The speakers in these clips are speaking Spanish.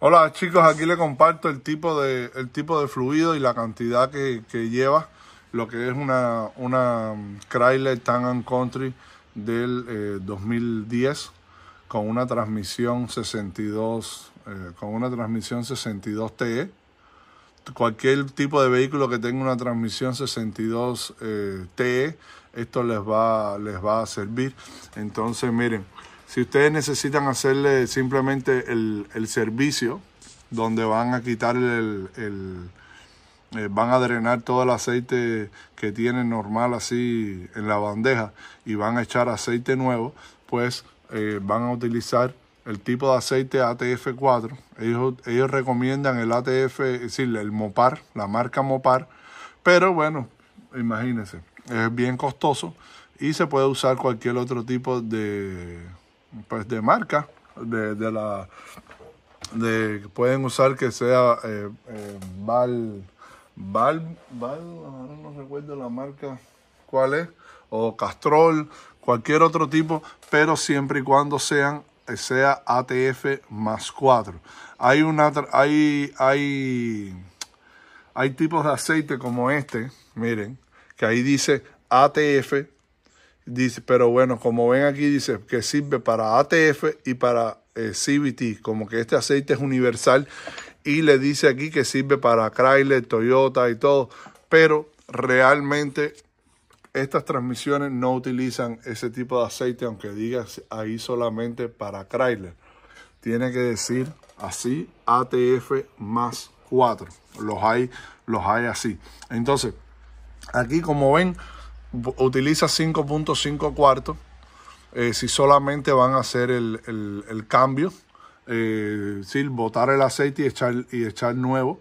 Hola chicos, aquí le comparto el tipo de, el tipo de fluido y la cantidad que, lleva lo que es una, una Chrysler Country del 2010 eh, con una transmisión 62 eh, con una transmisión 62 TE cualquier tipo de vehículo que tenga una transmisión 62 eh, TE esto les va les va a servir entonces miren si ustedes necesitan hacerle simplemente el, servicio, donde van a quitar el, eh, van a drenar todo el aceite que tienen normal así en la bandeja y van a echar aceite nuevo, pues eh, van a utilizar el tipo de aceite ATF4. Ellos, ellos recomiendan el ATF, es decir, el Mopar, la marca Mopar, pero bueno, imagínense, es bien costoso y se puede usar cualquier otro tipo de, pues de marca, de, la de pueden usar que sea eh, eh, Val, Val, Val, no recuerdo la marca cuál es, o Castrol, cualquier otro tipo, pero siempre y cuando sean eh, sea ATF más 4. Hay una hay hay hay tipos de aceite como este, miren, que ahí dice ATF Dice, pero bueno, como ven aquí, dice que sirve para ATF y para eh, CBT, como que este aceite es universal y le dice aquí que sirve para Chrysler, Toyota y todo, pero realmente estas transmisiones no utilizan ese tipo de aceite, aunque diga ahí solamente para Chrysler. Tiene que decir así ATF más 4. Los hay, los hay así. Entonces, aquí como ven, utiliza 5.5 cuartos eh, si solamente van a hacer el, cambio, eh, botar el aceite y echar, y echar nuevo.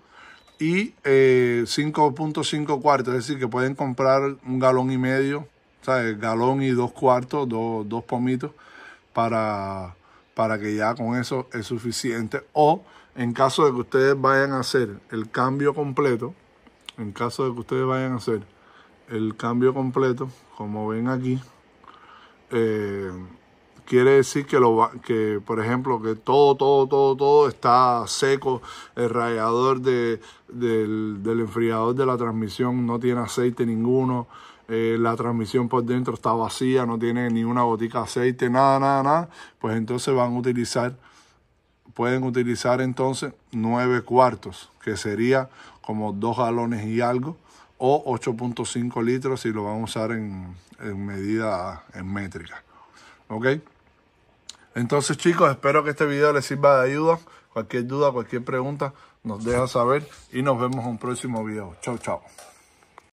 Y 5.5 eh, cuartos, es decir, que pueden comprar un galón y medio, sea, galón y dos cuartos, dos pomitos, para, para que ya con eso es suficiente. O en caso de que ustedes vayan a hacer el cambio completo, en caso de que ustedes vayan a hacer el cambio completo, como ven aquí, eh, quiere decir que, lo, que, por ejemplo, que todo, todo, todo, todo está seco, el radiador del, enfriador de la transmisión no tiene aceite ninguno, eh, la transmisión por dentro está vacía, no tiene ni una botica de aceite, nada, nada, nada, pues entonces van a utilizar, pueden utilizar entonces nueve cuartos, que sería como dos galones y algo, o 8.5 litros si lo van a usar en, medida en métrica. ¿Ok? Entonces chicos, espero que este video les sirva de ayuda. Cualquier duda, cualquier pregunta, nos deja saber y nos vemos en un próximo video. Chao, chao.